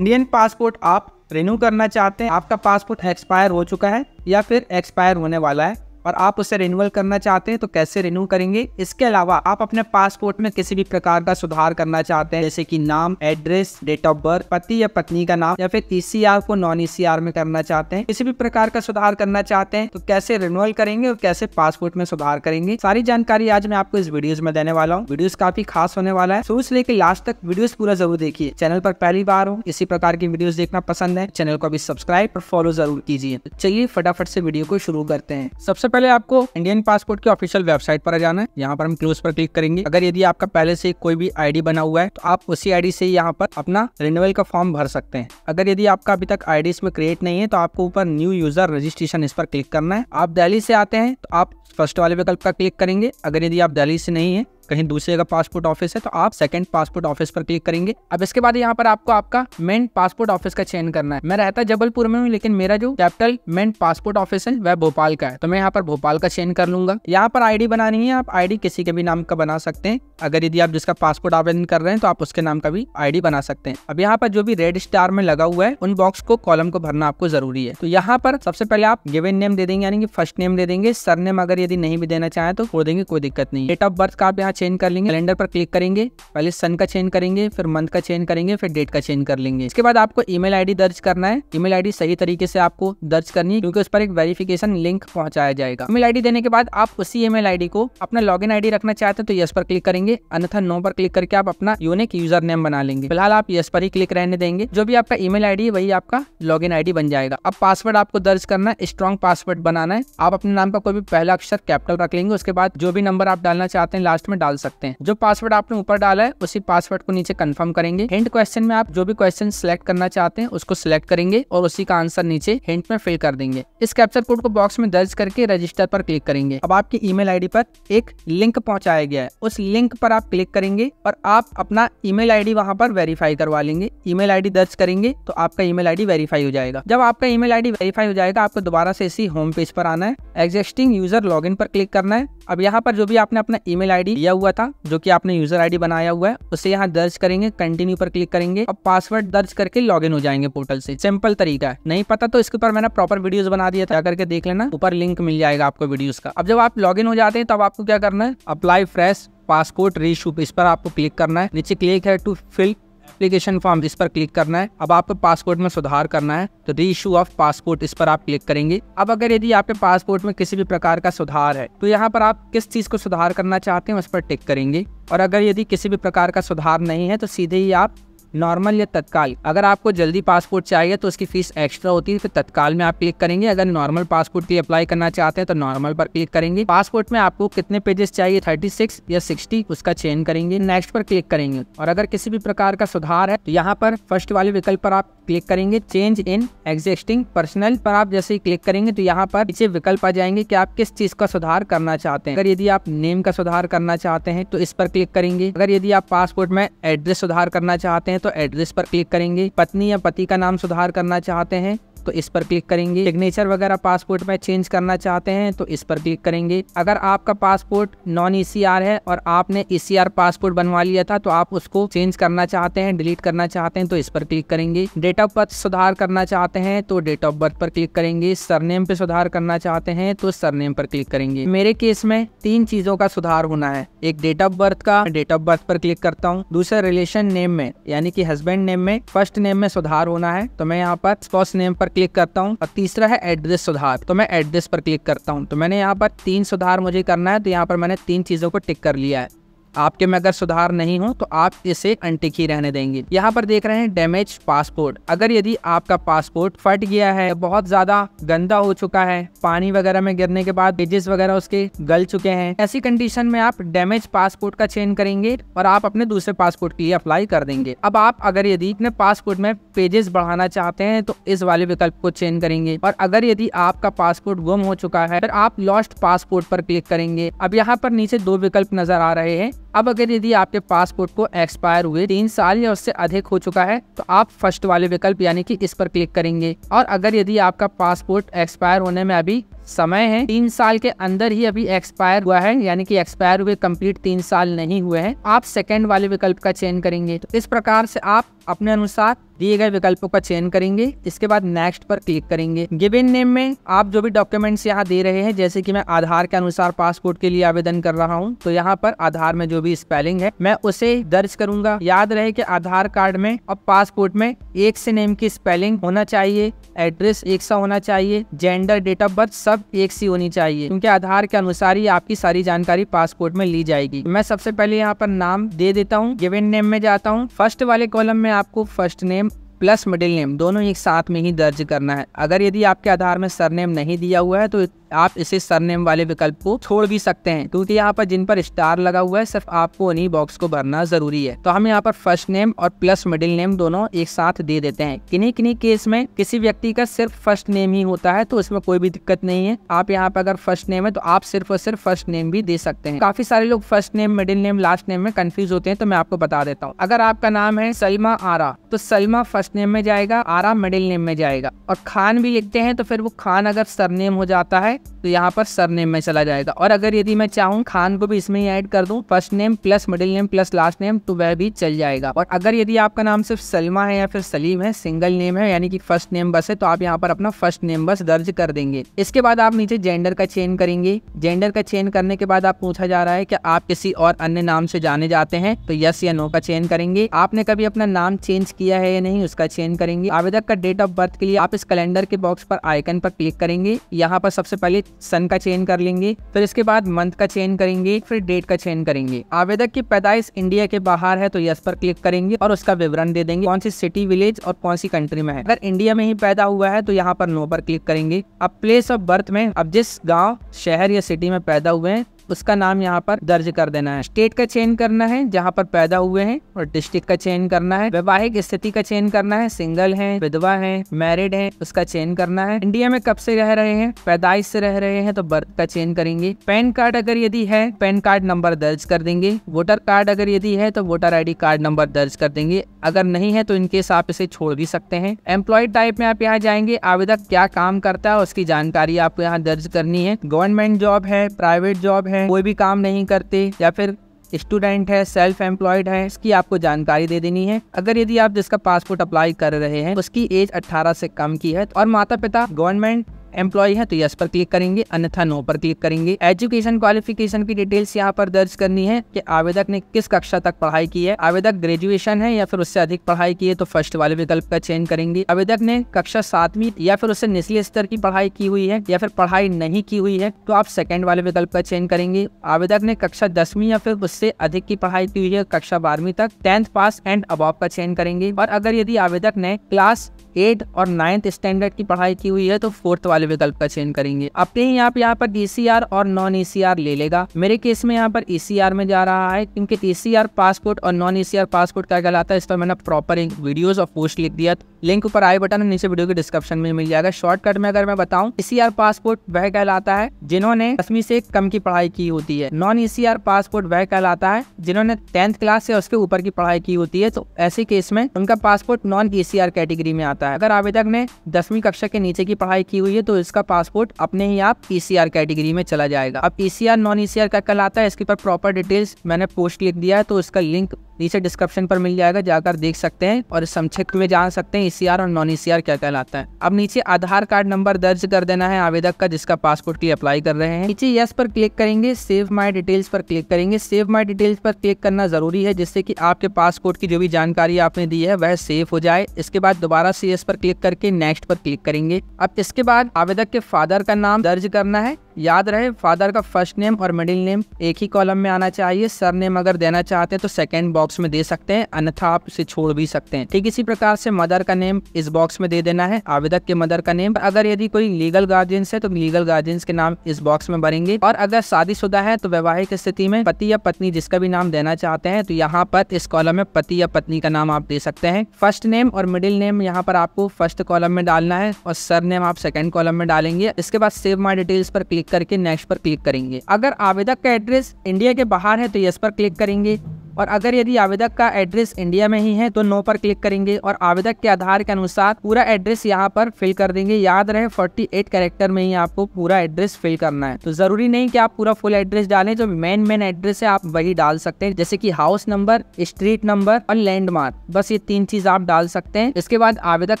Indian passport आप renew करना चाहते हैं आपका पासपोर्ट एक्सपायर हो चुका है या फिर एक्सपायर होने वाला है और आप उसे रिन्यूअल करना चाहते हैं तो कैसे रिन्यू करेंगे इसके अलावा आप अपने पासपोर्ट में किसी भी प्रकार का सुधार करना चाहते हैं जैसे कि नाम एड्रेस डेट ऑफ बर्थ पति या पत्नी का नाम या फिर ईसीआर e को नॉन ईसीआर e में करना चाहते हैं किसी भी प्रकार का सुधार करना चाहते हैं तो कैसे रिन्यूअल करेंगे और कैसे पासपोर्ट में सुधार करेंगे सारी जानकारी आज मैं आपको इस वीडियोज में देने वाला हूँ वीडियोज काफी खास होने वाला है सोच लेके लास्ट तक वीडियो पूरा जरूर देखिए चैनल पर पहली बार हो इसी प्रकार की वीडियो देखना पसंद है चैनल को अभी सब्सक्राइब और फॉलो जरूर कीजिए तो चलिए फटाफट से वीडियो को शुरू करते हैं सबसे पहले आपको इंडियन पासपोर्ट की ऑफिशियल वेबसाइट पर जाना है यहाँ पर हम क्लोज पर क्लिक करेंगे अगर यदि आपका पहले से कोई भी आईडी बना हुआ है तो आप उसी आईडी से यहाँ पर अपना रिन्यूअल का फॉर्म भर सकते हैं अगर यदि आपका अभी तक आईडी इसमें क्रिएट नहीं है तो आपको ऊपर न्यू यूजर रजिस्ट्रेशन इस पर क्लिक करना है आप दहली से आते हैं तो आप फर्स्ट वाले विकल्प का क्लिक करेंगे अगर यदि आप दिल्ली से नहीं है कहीं दूसरे का पासपोर्ट ऑफिस है तो आप सेकंड पासपोर्ट ऑफिस पर क्लिक करेंगे अब इसके बाद यहाँ पर आपको आपका मेन पासपोर्ट ऑफिस का चयन करना है मैं रहता जबलपुर में हूँ लेकिन मेरा जो कैपिटल मेन पासपोर्ट ऑफिस है वह भोपाल का है तो मैं यहाँ पर भोपाल का चयन कर लूंगा यहाँ पर आई बनानी है आप आई किसी के भी नाम का बना सकते हैं अगर यदि आप जिसका पासपोर्ट आवेदन कर रहे हैं तो आप उसके नाम का भी आई बना सकते हैं अब यहाँ पर जो भी रेड स्टार में लगा हुआ है उन बॉक्स को कॉलम को भरना आपको जरूरी है तो यहाँ पर सबसे पहले आप गिवेन नेम दे देंगे यानी कि फर्स्ट नेम दे देंगे नेम अगर यदि नहीं भी देना चाहें तो छोड़ देंगे कोई दिक्कत नहीं डेट ऑफ बर्थ का आप यहाँ चेंज कर लेंगे कैलेंडर पर क्लिक करेंगे पहले सन का चेंज करेंगे फिर मंथ का चेंज करेंगे फिर डेट का चेंज कर लेंगे इसके बाद आपको ई मेल दर्ज करना है ई मेल सही तरीके से आपको दर्ज करनी है क्योंकि उस पर एक वेरिफिकेशन लिंक पहुंचाया जाएगा ई मेल देने के बाद आप उसी ई मेल को अपना लॉग इन रखना चाहते हैं तो यस पर क्लिक करेंगे अन्यथा नो पर क्लिक करके आप अपना यूनिक यूजर नेम बना लेंगे फिलहाल आप यस पर ही क्लिक रहने देंगे जो भी आपका ईमेल आईडी है वही आपका लॉगिन आईडी बन जाएगा अब पासवर्ड आपको दर्ज करना है स्ट्रॉन्ग पासवर्ड बनाना है आप अपने नाम का कोई भी पहला अक्षर साथ कैपिटल रख लेंगे उसके बाद जो भी नंबर आप डालना चाहते हैं लास्ट में डाल सकते हैं जो पासवर्ड आपने ऊपर डाला है उसी पासवर्ड को नीचे कंफर्म करेंगे हिंट क्वेश्चन में आप जो भी क्वेश्चन सिलेक्ट करना चाहते हैं उसको सिलेक्ट करेंगे और उसी का आंसर नीचे हिंट में फिल कर देंगे इस कैप्चर कोड को बॉक्स में दर्ज करके रजिस्टर पर क्लिक करेंगे अब आपकी ई मेल पर एक लिंक पहुंचाया गया है उस लिंक पर आप क्लिक करेंगे और आप अपना ई मेल आई पर वेरीफाई करवा लेंगे ई मेल दर्ज करेंगे तो आपका ई मेल वेरीफाई हो जाएगा जब आपका ई मेल वेरीफाई हो जाएगा आपको दोबारा से इसी होम पेज पर आना है एग्जिस्टिंग यूजर लॉग लॉगिन पर क्लिक करना है अब यहाँ पर जो भी आपने अपना ईमेल आईडी दिया हुआ था जो कि आपने यूजर आईडी बनाया हुआ है उसे यहाँ दर्ज करेंगे कंटिन्यू पर क्लिक करेंगे और पासवर्ड दर्ज करके लॉगिन हो जाएंगे पोर्टल से सिंपल तरीका है नहीं पता तो इसके ऊपर मैंने प्रॉपर वीडियो बना दिया था करके देख लेना ऊपर लिंक मिल जाएगा आपको वीडियो का अब जब आप लॉग हो जाते हैं तब आपको क्या करना है अप्लाई फ्रेश पासपोर्ट रीशू इस पर आपको क्लिक करना है नीचे क्लिक है टू फिल एप्लीकेशन फॉर्म इस पर क्लिक करना है अब आपको पासपोर्ट में सुधार करना है तो री इशू ऑफ पासपोर्ट इस पर आप क्लिक करेंगे अब अगर यदि आपके पासपोर्ट में किसी भी प्रकार का सुधार है तो यहाँ पर आप किस चीज़ को सुधार करना चाहते हैं उस पर टिक करेंगे और अगर यदि किसी भी प्रकार का सुधार नहीं है तो सीधे ही आप नॉर्मल या तत्काल अगर आपको जल्दी पासपोर्ट चाहिए तो उसकी फ़ीस एक्स्ट्रा होती है तो तत्काल में आप क्लिक करेंगे अगर नॉर्मल पासपोर्ट की अप्लाई करना चाहते हैं तो नॉर्मल पर क्लिक करेंगे पासपोर्ट में आपको कितने पेजेस चाहिए थर्टी सिक्स या सिक्सटी उसका चेंज करेंगे नेक्स्ट पर क्लिक करेंगे और अगर किसी भी प्रकार का सुधार है तो यहाँ पर फर्स्ट वाले विकल्प पर आप क्लिक करेंगे चेंज इन एग्जिस्टिंग पर्सनल पर आप जैसे ही क्लिक करेंगे तो यहाँ पर पीछे विकल्प आ जाएंगे कि आप किस चीज का सुधार करना चाहते हैं अगर यदि आप नेम का सुधार करना चाहते हैं तो इस पर क्लिक करेंगे अगर यदि आप पासपोर्ट में एड्रेस सुधार करना चाहते हैं तो एड्रेस पर क्लिक करेंगे पत्नी या पति का नाम सुधार करना चाहते हैं तो इस पर क्लिक करेंगे सिग्नेचर वगैरह पासपोर्ट में चेंज करना चाहते हैं तो इस पर क्लिक करेंगे अगर आपका पासपोर्ट नॉन ई है और आपने ई e पासपोर्ट बनवा लिया था तो आप उसको चेंज करना चाहते हैं डिलीट करना चाहते हैं तो इस पर क्लिक करेंगे डेट ऑफ बर्थ सुधार करना चाहते हैं तो डेट ऑफ बर्थ पर क्लिक करेंगे सरनेम पे सुधार करना चाहते हैं तो सरनेम पर क्लिक करेंगे मेरे केस में तीन चीजों का सुधार होना है एक डेट ऑफ बर्थ का डेट ऑफ बर्थ पर क्लिक करता हूँ दूसरा रिलेशन नेम में यानी कि हस्बैंड नेम में फर्स्ट नेम में सुधार होना है तो मैं यहाँ पर स्पॉस नेम पर क्लिक करता हूँ और तीसरा है एड्रेस सुधार तो मैं एड्रेस पर क्लिक करता हूँ तो मैंने यहाँ पर तीन सुधार मुझे करना है तो यहाँ पर मैंने तीन चीज़ों को टिक कर लिया है आपके में अगर सुधार नहीं हो तो आप इसे अनटिक ही रहने देंगे यहाँ पर देख रहे हैं डैमेज पासपोर्ट अगर यदि आपका पासपोर्ट फट गया है बहुत ज्यादा गंदा हो चुका है पानी वगैरह में गिरने के बाद पेजेस वगैरह उसके गल चुके हैं ऐसी कंडीशन में आप डैमेज पासपोर्ट का चेंज करेंगे और आप अपने दूसरे पासपोर्ट के लिए अप्लाई कर देंगे अब आप अगर यदि अपने पासपोर्ट में पेजेस बढ़ाना चाहते हैं तो इस वाले विकल्प को चेंज करेंगे और अगर यदि आपका पासपोर्ट गुम हो चुका है तो आप लॉस्ट पासपोर्ट पर क्लिक करेंगे अब यहाँ पर नीचे दो विकल्प नजर आ रहे हैं अब अगर यदि आपके पासपोर्ट को एक्सपायर हुए तीन साल या उससे अधिक हो चुका है तो आप फर्स्ट वाले विकल्प यानी कि इस पर क्लिक करेंगे और अगर यदि आपका पासपोर्ट एक्सपायर होने में अभी समय है तीन साल के अंदर ही अभी एक्सपायर हुआ है यानी कि एक्सपायर हुए कंप्लीट तीन साल नहीं हुए हैं आप सेकंड वाले विकल्प का चयन करेंगे तो इस प्रकार से आप अपने अनुसार दिए गए विकल्पों का चयन करेंगे इसके बाद नेक्स्ट पर क्लिक करेंगे गिविन नेम में आप जो भी डॉक्यूमेंट्स यहाँ दे रहे हैं जैसे कि मैं आधार के अनुसार पासपोर्ट के लिए आवेदन कर रहा हूँ तो यहाँ पर आधार में जो भी स्पेलिंग है मैं उसे दर्ज करूंगा याद रहे कि आधार कार्ड में और पासपोर्ट में एक से नेम की स्पेलिंग होना चाहिए एड्रेस एक सा होना चाहिए जेंडर डेट ऑफ बर्थ सब एक सी होनी चाहिए क्योंकि आधार के अनुसार ही आपकी सारी जानकारी पासपोर्ट में ली जाएगी मैं सबसे पहले यहाँ पर नाम दे देता हूँ गिविन नेम में जाता हूँ फर्स्ट वाले कॉलम में आपको first name plus middle name दोनों एक साथ में ही दर्ज करना है अगर यदि आपके आधार में सरनेम नहीं दिया हुआ है तो आप इसे सरनेम वाले विकल्प को छोड़ भी सकते हैं क्योंकि यहाँ पर जिन पर स्टार लगा हुआ है सिर्फ आपको उन्हीं बॉक्स को भरना जरूरी है तो हम यहाँ पर फर्स्ट नेम और प्लस मिडिल नेम दोनों एक साथ दे देते हैं किन्हीं किन्हीं केस में किसी व्यक्ति का सिर्फ फर्स्ट नेम ही होता है तो इसमें कोई भी दिक्कत नहीं है आप यहाँ पर अगर फर्स्ट नेम है तो आप सिर्फ और सिर्फ फर्स्ट नेम भी दे सकते हैं काफी सारे लोग first name middle name last name में कंफ्यूज होते हैं तो मैं आपको बता देता हूँ अगर आपका नाम है सलमा आरा तो सलमा फर्स्ट फर्स्ट नेम में जाएगा आरा मिडिल नेम में जाएगा और खान भी लिखते हैं तो फिर वो खान अगर सरनेम हो जाता है तो यहाँ पर सर नेम में चला जाएगा और अगर यदि मैं चाहूँ खान को भी इसमें ही ऐड कर दूँ first name plus middle name plus last name तो वह भी चल जाएगा और अगर यदि आपका नाम सिर्फ सलमा है या फिर सलीम है सिंगल नेम है यानी कि फर्स्ट नेम बस है तो आप यहाँ पर अपना फर्स्ट नेम बस दर्ज कर देंगे इसके बाद आप नीचे जेंडर का चेंज करेंगे जेंडर का चेंज करने के बाद आप पूछा जा रहा है कि आप किसी और अन्य नाम से जाने जाते हैं तो यस या नो का चेंज करेंगे आपने कभी अपना नाम चेंज किया है या नहीं उसका चेंज करेंगे आवेदक का डेट ऑफ बर्थ के लिए आप इस कैलेंडर के बॉक्स पर आइकन पर क्लिक करेंगे यहाँ पर सबसे पहले सन का चेन कर लेंगे फिर इसके बाद मंथ का चेन करेंगे फिर डेट का चेन करेंगे आवेदक की पैदाइश इंडिया के बाहर है तो यस पर क्लिक करेंगे और उसका विवरण दे देंगे कौन सी सिटी विलेज और कौन सी कंट्री में है अगर इंडिया में ही पैदा हुआ है तो यहाँ पर नो पर क्लिक करेंगे अब प्लेस ऑफ बर्थ में अब जिस गाँव शहर या सिटी में पैदा हुए हैं उसका नाम यहाँ पर दर्ज कर देना है स्टेट का चयन करना है जहाँ पर पैदा हुए हैं और डिस्ट्रिक्ट का चयन करना है वैवाहिक स्थिति का चयन करना है सिंगल है विधवा है मैरिड है उसका चयन करना है इंडिया में कब से रह रहे हैं पैदाइश से रह रहे हैं तो बर्थ का चयन करेंगे पैन कार्ड अगर यदि है पैन कार्ड नंबर दर्ज कर देंगे वोटर कार्ड अगर यदि है तो वोटर आई कार्ड नंबर दर्ज कर देंगे अगर नहीं है तो इनकेस आप इसे छोड़ भी सकते हैं एम्प्लॉय टाइप में आप यहाँ जाएंगे आवेदक क्या काम करता है उसकी जानकारी आपको यहाँ दर्ज करनी है गवर्नमेंट जॉब है प्राइवेट जॉब है है कोई भी काम नहीं करते या फिर स्टूडेंट है सेल्फ एम्प्लॉयड है इसकी आपको जानकारी दे देनी है अगर यदि आप जिसका पासपोर्ट अप्लाई कर रहे हैं उसकी एज 18 से कम की है तो और माता पिता गवर्नमेंट एम्प्लॉय है तो यस पर क्लिक करेंगे अन्यथा नो पर क्लिक करेंगे एजुकेशन क्वालिफिकेशन की डिटेल्स यहाँ पर दर्ज करनी है कि आवेदक ने किस कक्षा तक पढ़ाई की है आवेदक ग्रेजुएशन है या फिर उससे अधिक पढ़ाई की है तो फर्स्ट वाले विकल्प का चयन करेंगे आवेदक ने कक्षा सातवीं या फिर उससे निचले स्तर की पढ़ाई की हुई है या फिर पढ़ाई नहीं की हुई है तो आप सेकेंड वाले विकल्प का चयन करेंगे आवेदक ने कक्षा दसवीं या फिर उससे अधिक की पढ़ाई की हुई है कक्षा बारहवीं तक टेंथ पास एंड अब का चयन करेंगे और अगर यदि आवेदक ने क्लास एट और नाइन्थ स्टैंडर्ड की पढ़ाई की हुई है तो फोर्थ वाले वाले विकल्प का चयन करेंगे अपने ही आप यहाँ पर ई और नॉन ई ले लेगा मेरे केस में यहाँ पर ई e में जा रहा है क्योंकि ई पासपोर्ट और नॉन ई पासपोर्ट क्या कहलाता है इस पर मैंने प्रॉपर एक वीडियोज और पोस्ट लिख दिया लिंक ऊपर आई बटन नीचे वीडियो के डिस्क्रिप्शन में मिल जाएगा शॉर्टकट में अगर मैं बताऊँ ईसीआर पासपोर्ट वह कहलाता है जिन्होंने दसवीं से कम की पढ़ाई की होती है नॉन ईसीआर पासपोर्ट वह कहलाता है जिन्होंने टेंथ क्लास से उसके ऊपर की पढ़ाई की होती है तो ऐसे केस में उनका पासपोर्ट नॉन ईसीआर कैटेगरी में आता है अगर आवेदक ने दसवीं कक्षा के नीचे की पढ़ाई की हुई है तो तो इसका पासपोर्ट अपने ही आप ईसीआर कैटेगरी में चला जाएगा अब ईसीआर नॉन ईसीआर का कल आता है इसके ऊपर प्रॉपर डिटेल्स मैंने पोस्ट लिख दिया है तो इसका लिंक नीचे डिस्क्रिप्शन पर मिल जाएगा जाकर देख सकते हैं और संक्षिप्त में जान सकते हैं ईसीआर e और नॉन ईसीआर क्या कहलाता है अब नीचे आधार कार्ड नंबर दर्ज कर देना है आवेदक का जिसका पासपोर्ट की अप्लाई कर रहे हैं नीचे यस पर क्लिक करेंगे सेव माय डिटेल्स पर क्लिक करेंगे सेव माय डिटेल्स पर क्लिक करना जरूरी है जिससे की आपके पासपोर्ट की जो भी जानकारी आपने दी है वह सेव हो जाए इसके बाद दोबारा सी पर क्लिक करके नेक्स्ट पर क्लिक करेंगे अब इसके बाद आवेदक के फादर का नाम दर्ज करना है याद रहे फादर का फर्स्ट नेम और मिडिल नेम एक ही कॉलम में आना चाहिए सर नेम अगर देना चाहते हैं तो सेकेंड बॉक्स में दे सकते हैं अन्यथा आप इसे छोड़ भी सकते हैं ठीक इसी प्रकार से मदर का नेम इस बॉक्स में दे देना है आवेदक के मदर का नेम अगर यदि कोई लीगल गार्जियंस है तो लीगल गार्जियंस के नाम इस बॉक्स में भरेंगे और अगर शादी है तो वैवाहिक स्थिति में पति या पत्नी जिसका भी नाम देना चाहते हैं तो यहाँ पर इस कॉलम में पति या पत्नी का नाम आप दे सकते हैं फर्स्ट नेम और मिडिल नेम यहाँ पर आपको फर्स्ट कॉलम में डालना है और सर नेम आप सेकेंड कॉलम में डालेंगे इसके बाद सेव माई डिटेल्स पर क्लिक क्लिक करके नेक्स्ट पर क्लिक करेंगे अगर आवेदक का एड्रेस इंडिया के बाहर है तो यस पर क्लिक करेंगे और अगर यदि आवेदक का एड्रेस इंडिया में ही है तो नो पर क्लिक करेंगे और आवेदक के आधार के अनुसार पूरा एड्रेस यहाँ पर फिल कर देंगे याद रहे 48 कैरेक्टर में ही आपको पूरा एड्रेस फिल करना है तो जरूरी नहीं कि आप पूरा फुल एड्रेस डालें जो मेन मेन एड्रेस है आप वही डाल सकते हैं जैसे की हाउस नंबर स्ट्रीट नंबर और लैंडमार्क बस ये तीन चीज आप डाल सकते हैं इसके बाद आवेदक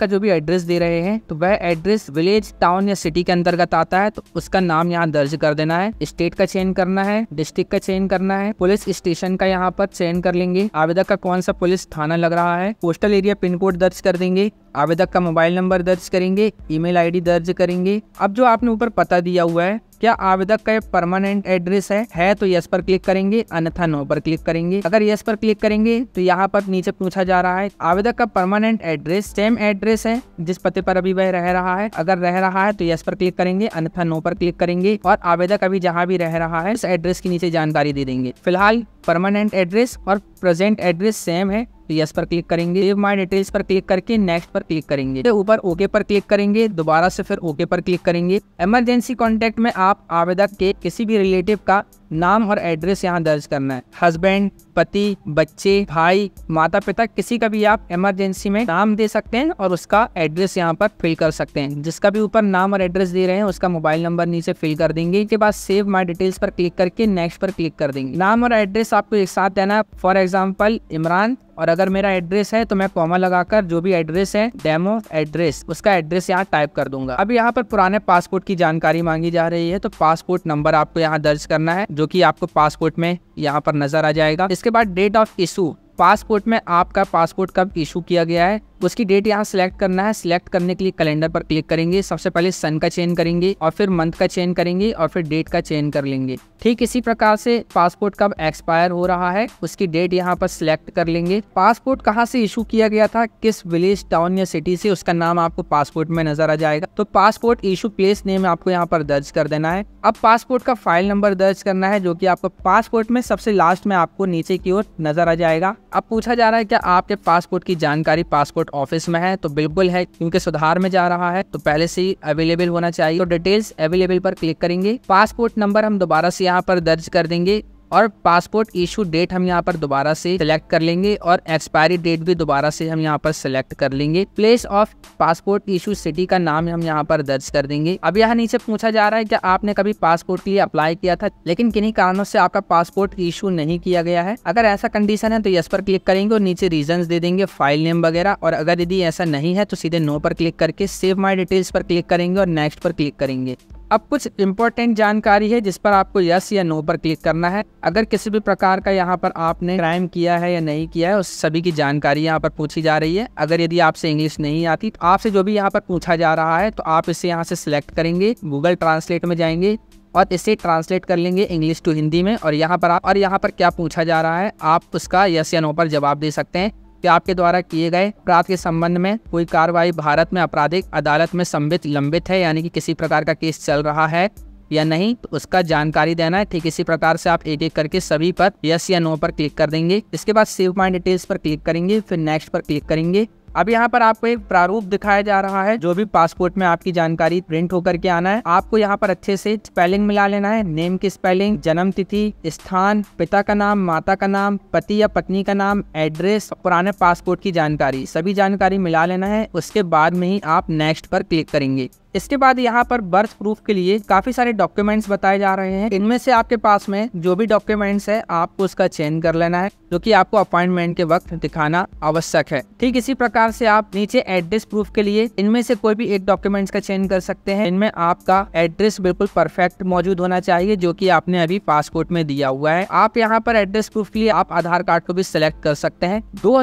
का जो भी एड्रेस दे रहे हैं तो वह एड्रेस विलेज टाउन या सिटी के अंतर्गत आता है तो उसका नाम यहाँ दर्ज कर देना है स्टेट का चेंज करना है डिस्ट्रिक्ट का चेंज करना है पुलिस स्टेशन का यहाँ पर सेंड कर लेंगे आवेदक का कौन सा पुलिस थाना लग रहा है पोस्टल एरिया पिन कोड दर्ज कर देंगे आवेदक का मोबाइल नंबर दर्ज करेंगे ईमेल आईडी दर्ज करेंगे अब जो आपने ऊपर पता दिया हुआ है क्या आवेदक का परमानेंट एड्रेस है है तो यस पर क्लिक करेंगे अन्यथा नो पर क्लिक करेंगे अगर यस पर क्लिक करेंगे तो यहाँ पर नीचे पूछा जा रहा है आवेदक का परमानेंट एड्रेस सेम एड्रेस है जिस पते पर अभी वह रह रहा है अगर रह रहा है तो यस पर क्लिक करेंगे अन्यथा नो पर क्लिक करेंगे और आवेदक अभी जहाँ भी रह रहा है उस एड्रेस के नीचे जानकारी दे देंगे फिलहाल परमानेंट एड्रेस और प्रेजेंट एड्रेस सेम है तो यस पर क्लिक करेंगे सेव माई डिटेल्स पर क्लिक करके नेक्स्ट पर क्लिक करेंगे ऊपर ओके पर क्लिक करेंगे दोबारा से फिर ओके पर क्लिक करेंगे इमरजेंसी कॉन्टेक्ट में आप आवेदक के किसी भी रिलेटिव का नाम और एड्रेस यहाँ दर्ज करना है हस्बैंड पति बच्चे भाई माता पिता किसी का भी आप इमरजेंसी में नाम दे सकते हैं और उसका एड्रेस यहाँ पर फिल कर सकते हैं जिसका भी ऊपर नाम और एड्रेस दे रहे हैं उसका मोबाइल नंबर नीचे फिल कर देंगे इसके बाद सेव माई डिटेल्स पर क्लिक करके नेक्स्ट पर क्लिक कर देंगे नाम और एड्रेस आपको एक साथ देना है फॉर एग्जाम्पल इमरान और अगर मेरा एड्रेस है तो मैं कॉमा लगाकर जो भी एड्रेस है डेमो एड्रेस उसका एड्रेस यहाँ टाइप कर दूंगा अब यहाँ पर पुराने पासपोर्ट की जानकारी मांगी जा रही है तो पासपोर्ट नंबर आपको यहाँ दर्ज करना है जो कि आपको पासपोर्ट में यहाँ पर नज़र आ जाएगा इसके बाद डेट ऑफ इशू पासपोर्ट में आपका पासपोर्ट कब इशू किया गया है उसकी डेट यहाँ सिलेक्ट करना है सिलेक्ट करने के लिए कैलेंडर पर क्लिक करेंगे सबसे पहले सन का चेन करेंगे और फिर मंथ का चेन करेंगे और फिर डेट का चेन कर लेंगे ठीक इसी प्रकार से पासपोर्ट कब एक्सपायर हो रहा है उसकी डेट यहाँ पर सिलेक्ट कर लेंगे पासपोर्ट कहाँ से इशू किया गया था किस विलेज टाउन या सिटी से उसका नाम आपको पासपोर्ट में नजर आ जाएगा तो पासपोर्ट इशू प्लेस नेम आपको यहाँ पर दर्ज कर देना है अब पासपोर्ट का फाइल नंबर दर्ज करना है जो की आपको पासपोर्ट में सबसे लास्ट में आपको नीचे की ओर नजर आ जाएगा अब पूछा जा रहा है क्या आपके पासपोर्ट की जानकारी पासपोर्ट स्लॉट ऑफिस में है तो बिल्कुल है क्योंकि सुधार में जा रहा है तो पहले से ही अवेलेबल होना चाहिए तो डिटेल्स अवेलेबल पर क्लिक करेंगे पासपोर्ट नंबर हम दोबारा से यहाँ पर दर्ज कर देंगे और पासपोर्ट इशू डेट हम यहाँ पर दोबारा से सिलेक्ट कर लेंगे और एक्सपायरी डेट भी दोबारा से हम यहाँ पर सिलेक्ट कर लेंगे place of passport issue city का नाम हम यहाँ पर दर्ज कर देंगे अब यहाँ नीचे पूछा जा रहा है कि आपने कभी पासपोर्ट के लिए अप्लाई किया था लेकिन किन्हीं कारणों से आपका पासपोर्ट इशू नहीं किया गया है अगर ऐसा कंडीशन है तो यस पर क्लिक करेंगे और नीचे रीजन दे देंगे फाइल नेम वगैरह और अगर यदि ऐसा नहीं है तो सीधे नो पर क्लिक करके सेव माई डिटेल्स पर क्लिक करेंगे और नेक्स्ट पर क्लिक करेंगे अब कुछ इम्पोर्टेंट जानकारी है जिस पर आपको यस या नो पर क्लिक करना है अगर किसी भी प्रकार का यहाँ पर आपने क्राइम किया है या नहीं किया है उस सभी की जानकारी यहाँ पर पूछी जा रही है अगर यदि आपसे इंग्लिश नहीं आती तो आपसे जो भी यहाँ पर पूछा जा रहा है तो आप इसे यहाँ से सिलेक्ट करेंगे गूगल ट्रांसलेट में जाएंगे और इसे ट्रांसलेट कर लेंगे इंग्लिश टू हिंदी में और यहाँ पर आप और यहाँ पर क्या पूछा जा रहा है आप उसका यस या नो पर जवाब दे सकते हैं कि आपके द्वारा किए गए अपराध के संबंध में कोई कार्रवाई भारत में आपराधिक अदालत में संबित लंबित है यानी कि किसी प्रकार का केस चल रहा है या नहीं तो उसका जानकारी देना है ठीक इसी प्रकार से आप एक एक करके सभी पर यस या नो पर क्लिक कर देंगे इसके बाद सेव माई डिटेल्स पर क्लिक करेंगे फिर नेक्स्ट पर क्लिक करेंगे अब यहाँ पर आपको एक प्रारूप दिखाया जा रहा है जो भी पासपोर्ट में आपकी जानकारी प्रिंट होकर के आना है आपको यहाँ पर अच्छे से स्पेलिंग मिला लेना है नेम की स्पेलिंग जन्म तिथि स्थान पिता का नाम माता का नाम पति या पत्नी का नाम एड्रेस पुराने पासपोर्ट की जानकारी सभी जानकारी मिला लेना है उसके बाद में ही आप नेक्स्ट पर क्लिक करेंगे इसके बाद यहाँ पर बर्थ प्रूफ के लिए काफी सारे डॉक्यूमेंट्स बताए जा रहे हैं इनमें से आपके पास में जो भी डॉक्यूमेंट्स है आपको उसका चेंज कर लेना है जो कि आपको अपॉइंटमेंट के वक्त दिखाना आवश्यक है ठीक इसी प्रकार से आप नीचे एड्रेस प्रूफ के लिए इनमें से कोई भी एक डॉक्यूमेंट्स का चेंज कर सकते हैं इनमें आपका एड्रेस बिल्कुल परफेक्ट मौजूद होना चाहिए जो की आपने अभी पासपोर्ट में दिया हुआ है आप यहाँ पर एड्रेस प्रूफ के लिए आप आधार कार्ड को भी सिलेक्ट कर सकते हैं दो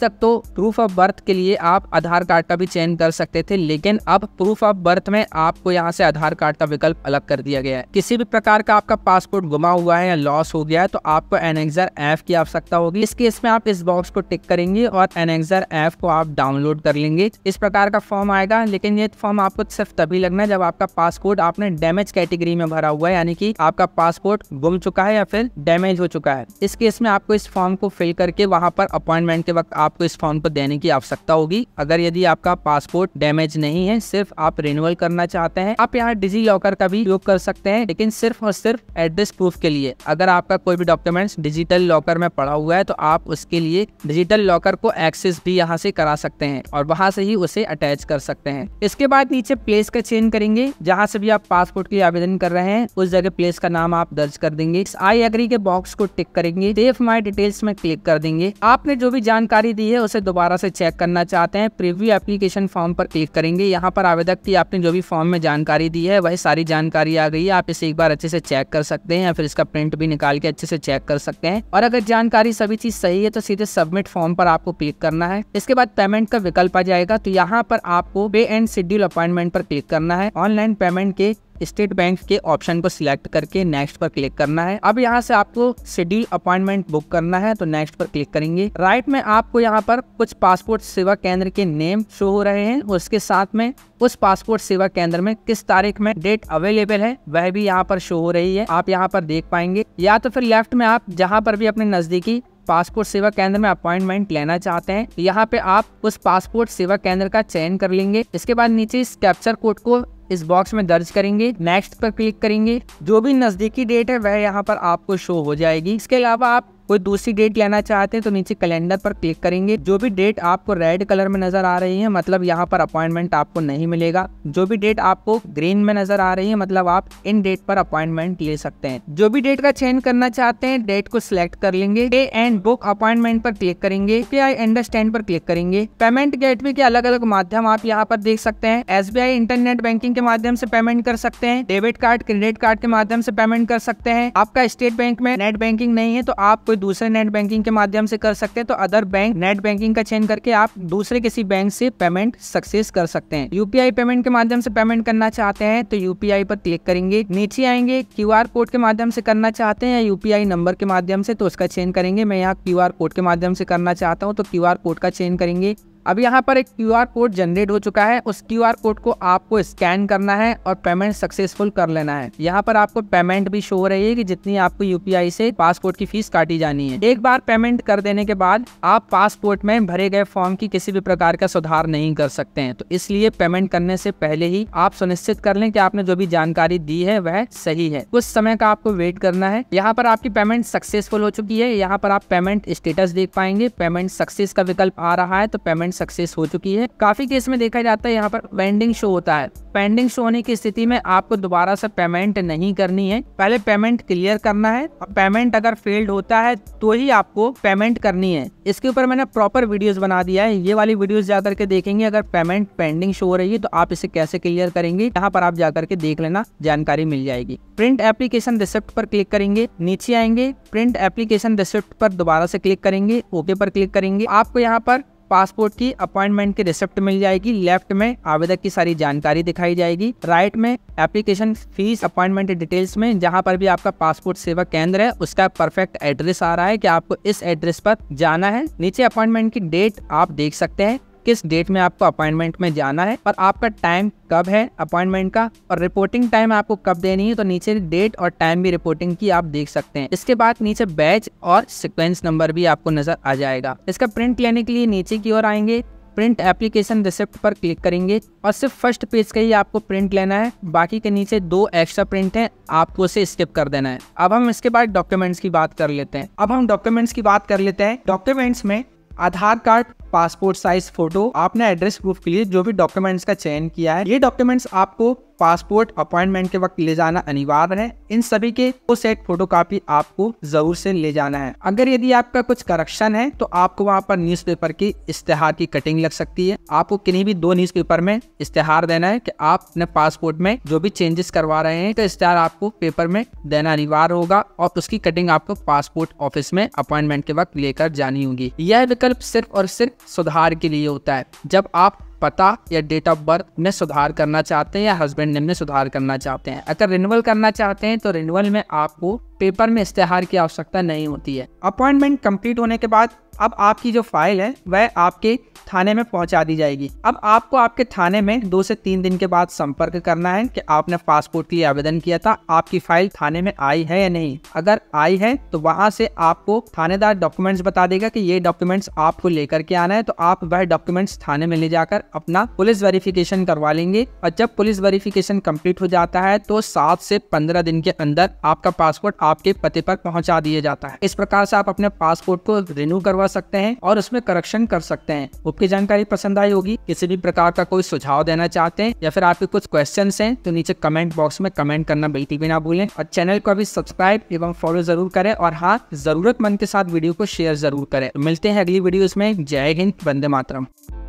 तक तो प्रूफ ऑफ बर्थ के लिए आप आधार कार्ड का भी चेंज कर सकते थे लेकिन अब प्रूफ ऑफ ऑफ बर्थ में आपको यहाँ से आधार कार्ड का विकल्प अलग कर दिया गया है किसी भी प्रकार का आपका पासपोर्ट गुमा हुआ है या लॉस हो गया है तो आपको एनेक्सर एफ की आवश्यकता होगी इस केस में आप इस बॉक्स को टिक करेंगे और एनेक्सर एफ को आप डाउनलोड कर लेंगे इस प्रकार का फॉर्म आएगा लेकिन ये फॉर्म आपको सिर्फ तभी लगना है जब आपका पासपोर्ट आपने डैमेज कैटेगरी में भरा हुआ है यानी कि आपका पासपोर्ट गुम चुका है या फिर डैमेज हो चुका है इस केस में आपको इस फॉर्म को फिल करके वहाँ पर अपॉइंटमेंट के वक्त आपको इस फॉर्म को देने की आवश्यकता होगी अगर यदि आपका पासपोर्ट डैमेज नहीं है सिर्फ आप रिन्यूअल करना चाहते हैं आप यहाँ डिजी लॉकर का भी उपयोग कर सकते हैं लेकिन सिर्फ और सिर्फ एड्रेस प्रूफ के लिए अगर आपका कोई भी डॉक्यूमेंट्स डिजिटल लॉकर में पड़ा हुआ है तो आप उसके लिए डिजिटल लॉकर को एक्सेस भी यहाँ से करा सकते हैं और वहाँ से ही उसे अटैच कर सकते हैं इसके बाद नीचे प्लेस का चेंज करेंगे जहाँ से भी आप पासपोर्ट के लिए आवेदन कर रहे हैं उस जगह प्लेस का नाम आप दर्ज कर देंगे आई एग्री के बॉक्स को टिक करेंगे सेफ माई डिटेल्स में क्लिक कर देंगे आपने जो भी जानकारी दी है उसे दोबारा से चेक करना चाहते हैं प्रीव्यू एप्लीकेशन फॉर्म पर क्लिक करेंगे यहाँ पर आवेदक की आपने जो भी फॉर्म में जानकारी दी है वही सारी जानकारी आ गई है आप इसे एक बार अच्छे से चेक कर सकते हैं या फिर इसका प्रिंट भी निकाल के अच्छे से चेक कर सकते हैं और अगर जानकारी सभी चीज सही है तो सीधे सबमिट फॉर्म पर आपको क्लिक करना है इसके बाद पेमेंट का विकल्प आ जाएगा तो यहाँ पर आपको पे एंड शेड्यूल अपॉइंटमेंट पर क्लिक करना है ऑनलाइन पेमेंट के स्टेट बैंक के ऑप्शन को सिलेक्ट करके नेक्स्ट पर क्लिक करना है अब यहाँ से आपको शेड्यूल अपॉइंटमेंट बुक करना है तो नेक्स्ट पर क्लिक करेंगे राइट में आपको यहाँ पर कुछ पासपोर्ट सेवा केंद्र के नेम शो हो रहे हैं उसके साथ में उस पासपोर्ट सेवा केंद्र में किस तारीख में डेट अवेलेबल है वह भी यहाँ पर शो हो रही है आप यहाँ पर देख पाएंगे या तो फिर लेफ्ट में आप जहाँ पर भी अपने नजदीकी पासपोर्ट सेवा केंद्र में अपॉइंटमेंट लेना चाहते हैं यहाँ पे आप उस पासपोर्ट सेवा केंद्र का चयन कर लेंगे इसके बाद नीचे इस कैप्चर कोड को इस बॉक्स में दर्ज करेंगे नेक्स्ट पर क्लिक करेंगे जो भी नज़दीकी डेट है वह यहाँ पर आपको शो हो जाएगी इसके अलावा आप कोई दूसरी डेट लेना चाहते हैं तो नीचे कैलेंडर पर क्लिक करेंगे जो भी डेट आपको रेड कलर में नजर आ रही है मतलब यहाँ पर अपॉइंटमेंट आपको नहीं मिलेगा जो भी डेट आपको ग्रीन में नजर आ रही है मतलब आप इन डेट पर अपॉइंटमेंट ले सकते हैं जो भी डेट का चेंज करना चाहते हैं डेट को सिलेक्ट कर लेंगे पे एंड बुक अपॉइंटमेंट पर क्लिक करेंगे पी आई अंडरस्टैंड पर क्लिक करेंगे पेमेंट गेटवे के अलग अलग माध्यम आप यहाँ पर देख सकते हैं एस इंटरनेट बैंकिंग के माध्यम से पेमेंट कर सकते हैं डेबिट कार्ड क्रेडिट कार्ड के माध्यम से पेमेंट कर सकते हैं आपका स्टेट बैंक में नेट बैंकिंग नहीं है तो आप कोई दूसरे नेट बैंकिंग के माध्यम से कर सकते हैं तो अदर बैंक नेट बैंकिंग का चेंज करके आप दूसरे किसी बैंक से पेमेंट सक्सेस कर सकते हैं यूपीआई पेमेंट के माध्यम से पेमेंट करना चाहते हैं तो यूपीआई पर क्लिक करेंगे नीचे आएंगे क्यू कोड के माध्यम से करना चाहते हैं या यूपीआई नंबर के माध्यम से तो उसका चेंज करेंगे मैं यहाँ क्यू कोड के माध्यम से करना चाहता हूँ तो क्यू कोड का चेंज करेंगे अब यहाँ पर एक क्यू आर कोड जनरेट हो चुका है उस क्यू आर कोड को आपको स्कैन करना है और पेमेंट सक्सेसफुल कर लेना है यहाँ पर आपको पेमेंट भी शो हो रही है कि जितनी आपको यूपीआई से पासपोर्ट की फीस काटी जानी है एक बार पेमेंट कर देने के बाद आप पासपोर्ट में भरे गए फॉर्म की किसी भी प्रकार का सुधार नहीं कर सकते हैं तो इसलिए पेमेंट करने से पहले ही आप सुनिश्चित कर लें कि आपने जो भी जानकारी दी है वह सही है कुछ समय का आपको वेट करना है यहाँ पर आपकी पेमेंट सक्सेसफुल हो चुकी है यहाँ पर आप पेमेंट स्टेटस देख पाएंगे पेमेंट सक्सेस का विकल्प आ रहा है तो पेमेंट सक्सेस हो चुकी है काफी केस में देखा जाता है यहाँ पर पेंडिंग शो होता है पेंडिंग शो होने की स्थिति में आपको दोबारा से पेमेंट नहीं करनी है पहले पेमेंट क्लियर करना है पेमेंट अगर फेल्ड होता है तो ही आपको पेमेंट करनी है इसके ऊपर मैंने प्रॉपर वीडियोस बना दिया है ये वाली वीडियोस जा करके देखेंगे अगर पेमेंट पेंडिंग शो हो रही है तो आप इसे कैसे क्लियर करेंगे यहाँ पर आप जाकर के देख लेना जानकारी मिल जाएगी प्रिंट एप्लीकेशन रिसिप्ट पर क्लिक करेंगे नीचे आएंगे प्रिंट एप्लीकेशन रिसिप्ट पर दोबारा से क्लिक करेंगे ओके पर क्लिक करेंगे आपको यहाँ पर पासपोर्ट की अपॉइंटमेंट की रिसिप्ट मिल जाएगी लेफ्ट में आवेदक की सारी जानकारी दिखाई जाएगी राइट में एप्लीकेशन फीस अपॉइंटमेंट डिटेल्स में जहाँ पर भी आपका पासपोर्ट सेवा केंद्र है उसका परफेक्ट एड्रेस आ रहा है कि आपको इस एड्रेस पर जाना है नीचे अपॉइंटमेंट की डेट आप देख सकते हैं किस डेट में आपको अपॉइंटमेंट में जाना है और आपका टाइम कब है अपॉइंटमेंट का और रिपोर्टिंग टाइम आपको कब देनी है तो नीचे डेट और टाइम भी रिपोर्टिंग की आप देख सकते हैं इसके बाद नीचे बैच और सिक्वेंस नंबर भी आपको नजर आ जाएगा इसका प्रिंट लेने के लिए नीचे की ओर आएंगे प्रिंट एप्लीकेशन रिसिप्ट पर क्लिक करेंगे और सिर्फ फर्स्ट पेज का ही आपको प्रिंट लेना है बाकी के नीचे दो एक्स्ट्रा प्रिंट हैं आपको उसे स्किप कर देना है अब हम इसके बाद डॉक्यूमेंट्स की बात कर लेते हैं अब हम डॉक्यूमेंट्स की बात कर लेते हैं डॉक्यूमेंट्स में Aadhaar card passport size photo आपने एड्रेस प्रूफ के लिए जो भी डॉक्यूमेंट्स का चयन किया है ये डॉक्यूमेंट्स आपको पासपोर्ट अपॉइंटमेंट के वक्त ले जाना अनिवार्य है इन सभी के वो सेट फोटो आपको जरूर से ले जाना है अगर यदि आपका कुछ करप्शन है तो आपको वहाँ पर न्यूज की इश्तेहार की कटिंग लग सकती है आपको किन्हीं भी दो न्यूज में इश्तेहार देना है की आप अपने पासपोर्ट में जो भी चेंजेस करवा रहे हैं तो इश्तेहार आपको पेपर में देना अनिवार्य होगा और उसकी कटिंग आपको पासपोर्ट ऑफिस में अपॉइंटमेंट के वक्त लेकर जानी होगी यह विकल्प सिर्फ और सिर्फ सुधार के लिए होता है जब आप पता या डेट ऑफ बर्थ में सुधार करना चाहते हैं या हस्बैंड नेम में सुधार करना चाहते हैं अगर रिन्यूअल करना चाहते हैं तो रिन्यूअल में आपको पेपर में इश्तेहार की आवश्यकता नहीं होती है अपॉइंटमेंट कंप्लीट होने के बाद अब आपकी जो फाइल है वह आपके थाने में पहुंचा दी जाएगी अब आपको आपके थाने में दो से तीन दिन के बाद संपर्क करना है कि आपने पासपोर्ट के लिए आवेदन किया था आपकी फाइल थाने में आई है या नहीं अगर आई है तो वहां से आपको थानेदार डॉक्यूमेंट्स बता देगा कि ये डॉक्यूमेंट्स आपको लेकर के आना है तो आप वह डॉक्यूमेंट्स थाने में ले जाकर अपना पुलिस वेरिफिकेशन करवा लेंगे और जब पुलिस वेरिफिकेशन कम्प्लीट हो जाता है तो सात से पंद्रह दिन के अंदर आपका पासपोर्ट आप आपके पते पर पहुंचा दिया जाता है इस प्रकार से आप अपने पासपोर्ट को रिन्यू करवा सकते हैं और उसमें करेक्शन कर सकते हैं उपकी जानकारी पसंद आई होगी किसी भी प्रकार का कोई सुझाव देना चाहते हैं या फिर आपके कुछ क्वेश्चन है तो नीचे कमेंट बॉक्स में कमेंट करना बिल्कुल भी ना भूलें और चैनल को अभी सब्सक्राइब एवं फॉलो जरूर करें और हाँ जरूरतमंद के साथ वीडियो को शेयर जरूर करें मिलते हैं अगली वीडियो में जय हिंद वंदे मातरम